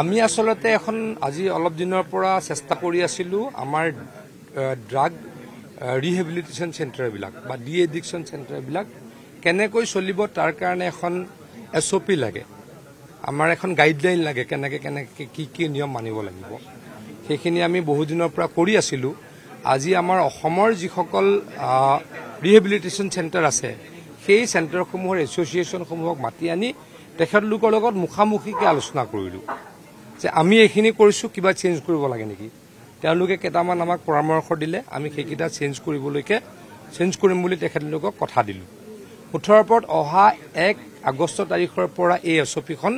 আমি আচলতে এখন আজি অলপ দিনৰ পৰা চেষ্টা কৰি আছিলোঁ আমাৰ ড্ৰাগ ৰিহেবিলিটেশ্যন চেণ্টাৰবিলাক বা ডি এডিকশ্যন চেণ্টাৰবিলাক কেনেকৈ চলিব তাৰ কাৰণে এখন এছ অ' পি লাগে আমাৰ এখন গাইডলাইন লাগে কেনেকৈ কেনেকৈ কি কি নিয়ম মানিব লাগিব সেইখিনি আমি বহুদিনৰ পৰা কৰি আছিলোঁ আজি আমাৰ অসমৰ যিসকল ৰিহেবিলিটেশ্যন চেণ্টাৰ আছে সেই চেণ্টাৰসমূহৰ এছ'চিয়েশ্যনসমূহক মাতি আনি তেখেতলোকৰ লগত মুখামুখিকৈ আলোচনা কৰিলোঁ যে আমি এইখিনি কৰিছোঁ কিবা চেঞ্জ কৰিব লাগে নেকি তেওঁলোকে কেইটামান আমাক পৰামৰ্শ দিলে আমি সেইকেইটা চেঞ্জ কৰিবলৈকে চেঞ্জ কৰিম বুলি তেখেতলোকক কথা দিলোঁ ওঠৰৰ ওপৰত অহা এক আগষ্ট তাৰিখৰ পৰা এই এছ অ' পিখন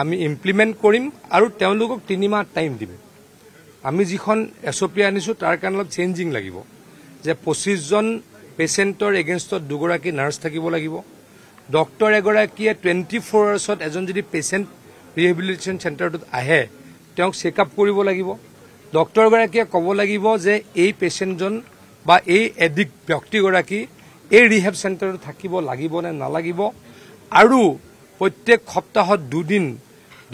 আমি ইমপ্লিমেণ্ট কৰিম আৰু তেওঁলোকক তিনিমাহ টাইম দিম আমি যিখন এছ অ' পি আনিছোঁ তাৰ কাৰণে অলপ চেঞ্জিং লাগিব যে পঁচিছজন পেচেণ্টৰ এগেইনষ্টত দুগৰাকী নাৰ্ছ থাকিব লাগিব ডক্টৰ এগৰাকীয়ে টুৱেণ্টি ফ'ৰ আৱাৰ্ছত এজন যদি পেচেণ্ট ৰিহেবিলিটেশ্যন চেণ্টাৰটোত আহে তেওঁক চেক আপ কৰিব লাগিব ডক্টৰগৰাকীয়ে ক'ব লাগিব যে এই পেচেণ্টজন বা এই এডিক ব্যক্তিগৰাকী এই ৰিহেব চেণ্টাৰত থাকিব লাগিব নে নালাগিব আৰু প্ৰত্যেক সপ্তাহত দুদিন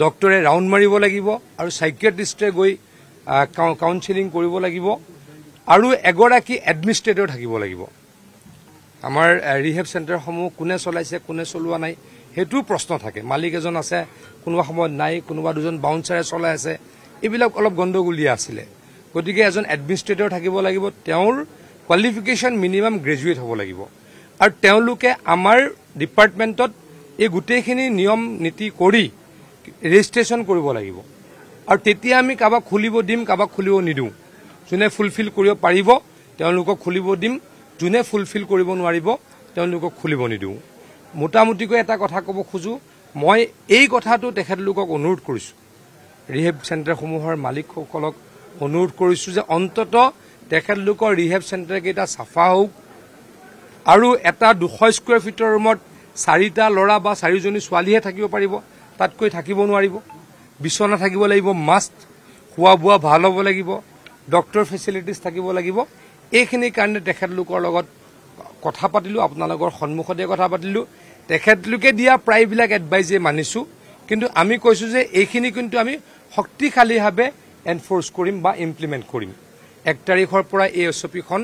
ডক্টৰে ৰাউণ্ড মাৰিব লাগিব আৰু চাইকিয়াট্ৰিষ্টে গৈ কাউন্সিলিং কৰিব লাগিব আৰু এগৰাকী এডমিনিষ্ট্ৰেটৰ থাকিব লাগিব আমাৰ ৰিহেব চেণ্টাৰসমূহ কোনে চলাইছে কোনে চলোৱা নাই সেইটো প্ৰশ্ন থাকে মালিক এজন আছে কোনোবা সময়ত নাই কোনোবা দুজন বাউঞ্চাৰে চলাই আছে এইবিলাক অলপ গণ্ডগোলীয়া আছিলে গতিকে এজন এডমিনিষ্ট্ৰেটৰ থাকিব লাগিব তেওঁৰ কোৱালিফিকেশ্যন মিনিমাম গ্ৰেজুৱেট হ'ব লাগিব আৰু তেওঁলোকে আমাৰ ডিপাৰ্টমেণ্টত এই গোটেইখিনি নিয়ম নীতি কৰি ৰেজিষ্ট্ৰেশ্যন কৰিব লাগিব আৰু তেতিয়া আমি কাৰোবাক খুলিব দিম কাৰোবাক খুলিব নিদিওঁ যোনে ফুলফিল কৰিব পাৰিব তেওঁলোকক খুলিব দিম যোনে ফুলফিল কৰিব নোৱাৰিব তেওঁলোকক খুলিব নিদিওঁ মোটামুটিকৈ এটা কথা ক'ব খোজোঁ মই এই কথাটো তেখেতলোকক অনুৰোধ কৰিছোঁ ৰিহেব চেণ্টাৰসমূহৰ মালিকসকলক অনুৰোধ কৰিছোঁ যে অন্তত তেখেতলোকৰ ৰিহেব চেণ্টাৰকেইটা চাফা হওক আৰু এটা দুশ স্কুৱেৰ ফিটৰ ৰুমত চাৰিটা ল'ৰা বা চাৰিজনী ছোৱালীহে থাকিব পাৰিব তাতকৈ থাকিব নোৱাৰিব বিচনা থাকিব লাগিব মাস্ক খোৱা বোৱা ভাল হ'ব লাগিব ডক্টৰ ফেচিলিটিছ থাকিব লাগিব এইখিনিৰ কাৰণে তেখেতলোকৰ লগত কথা পাতিলোঁ আপোনালোকৰ সন্মুখতে কথা পাতিলোঁ তেখেতলোকে দিয়া প্ৰায়বিলাক এডভাইজে মানিছোঁ কিন্তু আমি কৈছোঁ যে এইখিনি কিন্তু আমি শক্তিশালীভাৱে এনফৰ্চ কৰিম বা ইমপ্লিমেণ্ট কৰিম এক তাৰিখৰ পৰা এই এচ পিখন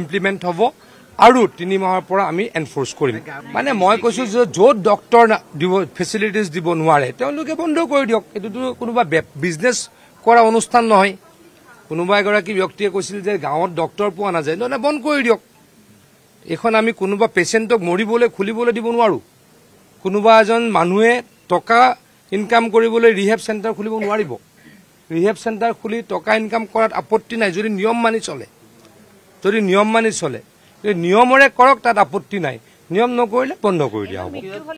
ইমপ্লিমেণ্ট হ'ব আৰু তিনি মাহৰ পৰা আমি এনফৰ্চ কৰিম মানে মই কৈছোঁ যে য'ত ডক্টৰ দিব ফেচিলিটিজ দিব নোৱাৰে তেওঁলোকে বন্ধ কৰি দিয়ক এইটোতো কোনোবা বিজনেছ কৰা অনুষ্ঠান নহয় কোনোবা এগৰাকী ব্যক্তিয়ে কৈছিল যে গাঁৱত ডক্টৰ পোৱা নাযায় নহ'লে বন্ধ কৰি দিয়ক এখন আমি কোনোবা পেচেণ্টক মৰিবলৈ খুলিবলৈ দিব নোৱাৰোঁ কোনোবা এজন মানুহে টকা ইনকাম কৰিবলৈ ৰিহেব চেণ্টাৰ খুলিব নোৱাৰিব ৰিহেব চেণ্টাৰ খুলি টকা ইনকাম কৰাত আপত্তি নাই যদি নিয়ম মানি চলে যদি নিয়ম মানি চলে নিয়মেৰে কৰক তাত আপত্তি নাই নিয়ম নকৰিলে বন্ধ কৰি দিয়া হ'ব